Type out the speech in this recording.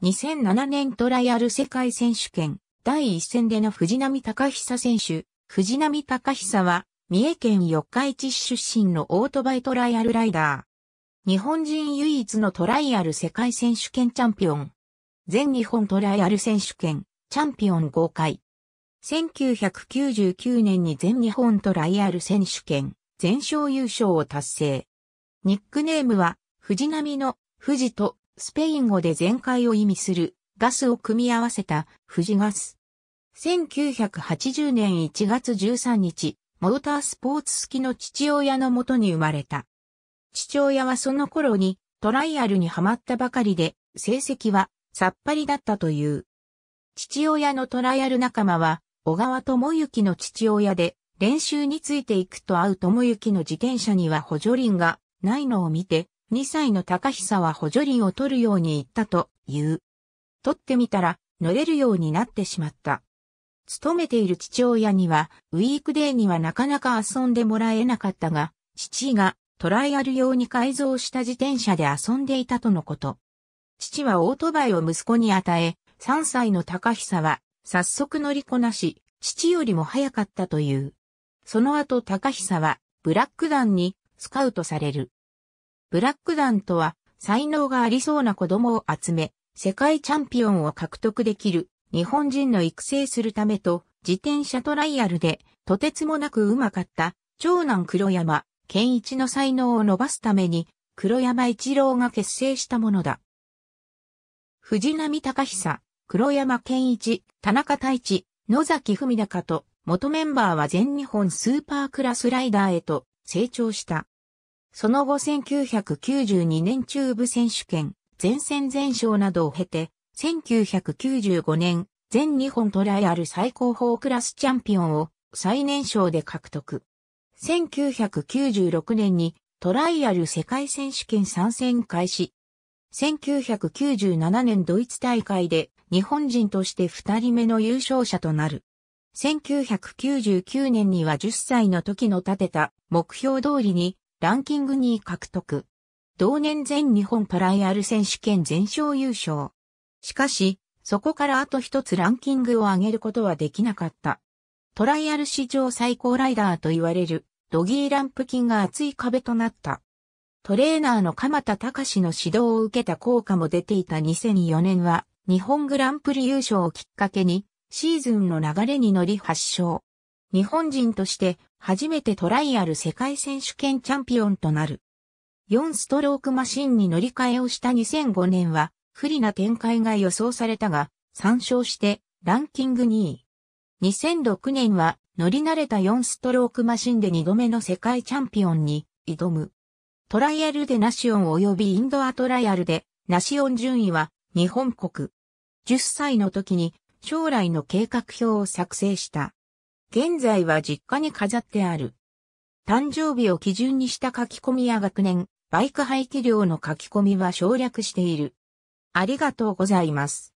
2007年トライアル世界選手権第1戦での藤波高久選手。藤波高久は三重県四日市市出身のオートバイトライアルライダー。日本人唯一のトライアル世界選手権チャンピオン。全日本トライアル選手権チャンピオン5回。1999年に全日本トライアル選手権全勝優勝を達成。ニックネームは藤波の富士とスペイン語で全開を意味するガスを組み合わせた富士ガス。1980年1月13日、モータースポーツ好きの父親のもとに生まれた。父親はその頃にトライアルにハマったばかりで、成績はさっぱりだったという。父親のトライアル仲間は、小川智之の父親で、練習についていくと会う智之の自転車には補助輪がないのを見て、2歳の高久は補助輪を取るように言ったと言う。取ってみたら乗れるようになってしまった。勤めている父親には、ウィークデーにはなかなか遊んでもらえなかったが、父がトライアル用に改造した自転車で遊んでいたとのこと。父はオートバイを息子に与え、3歳の高久は早速乗りこなし、父よりも早かったという。その後高久はブラック団にスカウトされる。ブラック団とは、才能がありそうな子供を集め、世界チャンピオンを獲得できる、日本人の育成するためと、自転車トライアルで、とてつもなくうまかった、長男黒山、健一の才能を伸ばすために、黒山一郎が結成したものだ。藤波隆久、黒山健一、田中太一、野崎文高と、元メンバーは全日本スーパークラスライダーへと成長した。その後1992年中部選手権、全戦全勝などを経て、1995年、全日本トライアル最高峰クラスチャンピオンを最年少で獲得。1996年にトライアル世界選手権参戦開始。1997年ドイツ大会で日本人として2人目の優勝者となる。1999年には10歳の時の立てた目標通りにランキング2位獲得。同年全日本トライアル選手権全勝優勝。しかし、そこからあと一つランキングを上げることはできなかった。トライアル史上最高ライダーと言われるドギー・ランプキンが厚い壁となった。トレーナーの鎌田隆の指導を受けた効果も出ていた2004年は、日本グランプリ優勝をきっかけに、シーズンの流れに乗り発症。日本人として初めてトライアル世界選手権チャンピオンとなる。4ストロークマシンに乗り換えをした2005年は不利な展開が予想されたが、参照してランキング2位。2006年は乗り慣れた4ストロークマシンで2度目の世界チャンピオンに挑む。トライアルでナシオン及びインドアトライアルでナシオン順位は日本国。10歳の時に将来の計画表を作成した。現在は実家に飾ってある。誕生日を基準にした書き込みや学年、バイク排気量の書き込みは省略している。ありがとうございます。